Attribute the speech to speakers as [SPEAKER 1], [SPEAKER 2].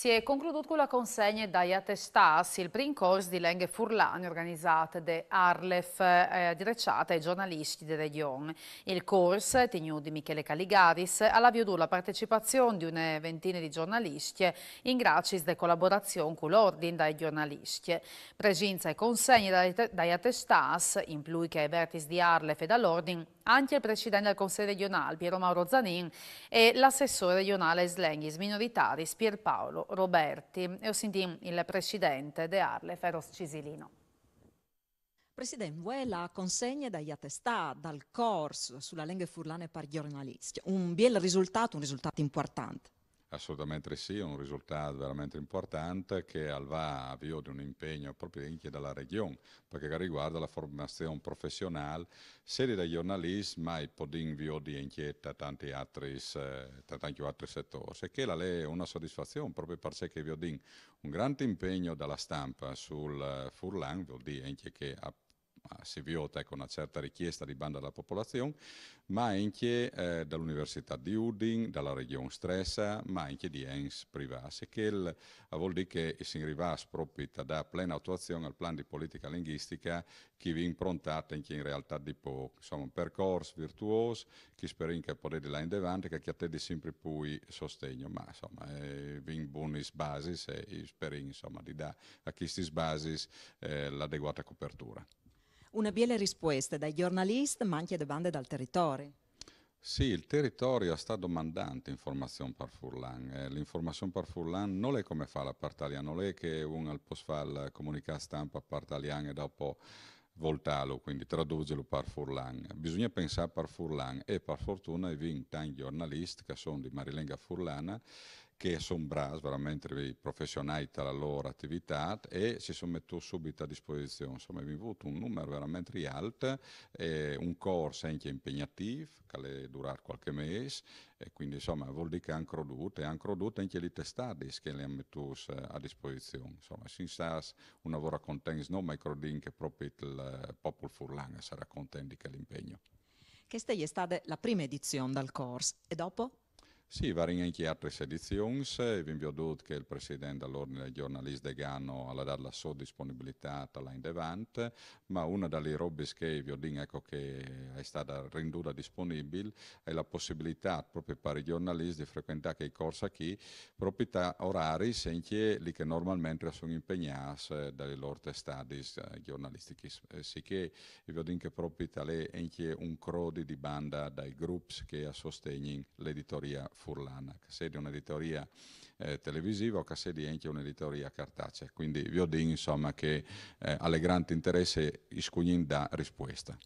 [SPEAKER 1] Si è concludut con la consegna dai attestati il primo corso di lingue furlane organizzato da Arlef, eh, direciata ai giornalisti della regione. Il corso, tenuto di Michele Caligaris, ha avuto la partecipazione di una ventina di giornalisti in gratis de collaborazione con l'ordine dai giornalisti. Presenza e consegne dai, dai attestati, in più che ai vertici di Arlef e dall'ordine, anche il presidente del Consiglio regionale Piero Mauro Zanin e l'assessore regionale Slenghis Minoritaris Pierpaolo Roberti e ho sentito il presidente de Arle, Feroz Cisilino.
[SPEAKER 2] Presidente, vuoi la consegna dagli attestati, dal corso sulla lingua furlane per giornalisti? Un bel risultato, un risultato
[SPEAKER 3] importante. Assolutamente sì, è un risultato veramente importante che al va a avvio di un impegno proprio anche dalla regione, perché riguarda la formazione professionale, serie da giornalisti, ma il podinvio di anche tanti altri, tanti altri settori. E che la lei è una soddisfazione proprio perché vi ho un grande impegno dalla stampa sul eh, Furlan, vuol dire anche che ha si viota con ecco, una certa richiesta di banda della popolazione, ma anche eh, dall'Università di Udin, dalla regione Stressa, ma anche di ENS private, che il, vuol dire che si rivas propita da plena attuazione al plan di politica linguistica che vi improntate anche in realtà di poco. Insomma, un percorso virtuoso che speriamo che potete là in avanti, che attende sempre più sostegno, ma insomma, eh, vi in buonis basis e eh, insomma, di dare a questi basis eh, l'adeguata copertura
[SPEAKER 2] una biele risposta dai giornalisti ma anche da bande dal territorio.
[SPEAKER 3] Sì, il territorio sta domandando informazione per Furlan. Eh, l'informazione per Furlan non è come fa la Partalia, non è che uno al post fa la comunicata stampa partaliana e dopo voltarlo, quindi traducelo per Furlan. Bisogna pensare per Furlan e per fortuna i vinti tanti giornalisti che sono di Marilenga Furlana che sono bravi, veramente professionali della loro attività e si sono messi subito a disposizione. Insomma, abbiamo avuto un numero veramente alto, eh, un corso anche impegnativo, che dura qualche mese, e quindi insomma vuol dire che hanno creduto e hanno creduto anche gli testadis che li hanno messi a disposizione. Insomma, si sa, un lavoro contento, non ma credo che proprio il popolo furlanga sarà contento di quell'impegno.
[SPEAKER 2] Questa è stata la prima edizione del corso e dopo?
[SPEAKER 3] Sì, waren anche altre edizioni. abbiamo veduto che il Presidente dell'Ordine dei giornalisti de Gano ha dato la sua disponibilità là in davanti, ma una delle robe che vi ho detto ecco, che è stata renduta disponibile è la possibilità proprio per i giornalisti di frequentare i corsi qui, proprio da orari senza che normalmente sono impegnati eh, dalle loro testate eh, giornalistiche. Sì eh, che vi ho detto che proprio da lei anche un crodi di banda dai gruppi che sostengono l'editoria Furlan. Cassedi è un'editoria eh, televisiva, Cassedi è anche un'editoria cartacea. Quindi vi ho detto insomma che eh, alle grandi interesse iscugnin dà risposta.